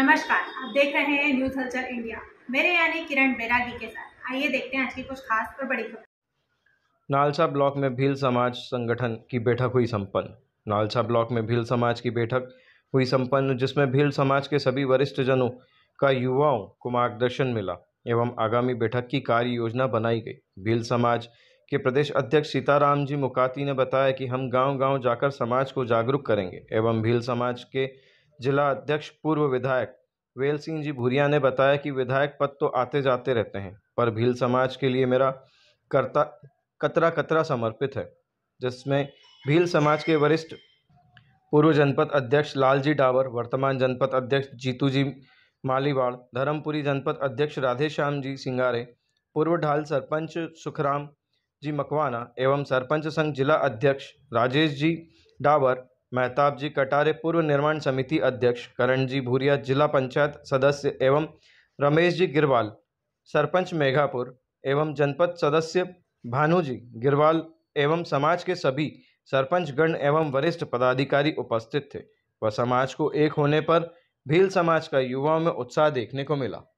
नमस्कार आप देख रहे हैं न्यूज हल्चर इंडिया मेरे यानी किरण बैरागी के साथ आइए देखते हैं आज की कुछ खास और बड़ी खबर नालसा ब्लॉक में भील समाज संगठन की बैठक हुई संपन्न नालसा ब्लॉक में भील समाज की बैठक हुई संपन्न जिसमें भील समाज के सभी वरिष्ठ जनों का युवाओं को मार्गदर्शन मिला एवं आगामी बैठक की कार्य योजना बनाई गई भील समाज के प्रदेश अध्यक्ष सीताराम जी मुकाती ने बताया कि हम गांव-गांव जाकर समाज को जागरूक करेंगे एवं भील समाज के जिला अध्यक्ष पूर्व विधायक वेल सिंह जी भूरिया ने बताया कि विधायक पद तो आते जाते रहते हैं पर भील समाज के लिए मेरा करता कतरा कतरा समर्पित है जिसमें भील समाज के वरिष्ठ पूर्व जनपद अध्यक्ष लालजी डावर वर्तमान जनपद अध्यक्ष जीतू जी मालीवाड़ धर्मपुरी जनपद अध्यक्ष राधेश्याम जी सिंगारे पूर्व ढाल सरपंच सुखराम जी मकवाना एवं सरपंच संघ जिला अध्यक्ष राजेश जी डावर मेहताब जी कटारे पूर्व निर्माण समिति अध्यक्ष करण जी भूरिया जिला पंचायत सदस्य एवं रमेश जी गिरवाल सरपंच मेघापुर एवं जनपद सदस्य भानु जी गिरवाल एवं समाज के सभी सरपंचगण एवं वरिष्ठ पदाधिकारी उपस्थित थे व समाज को एक होने पर भील समाज का युवाओं में उत्साह देखने को मिला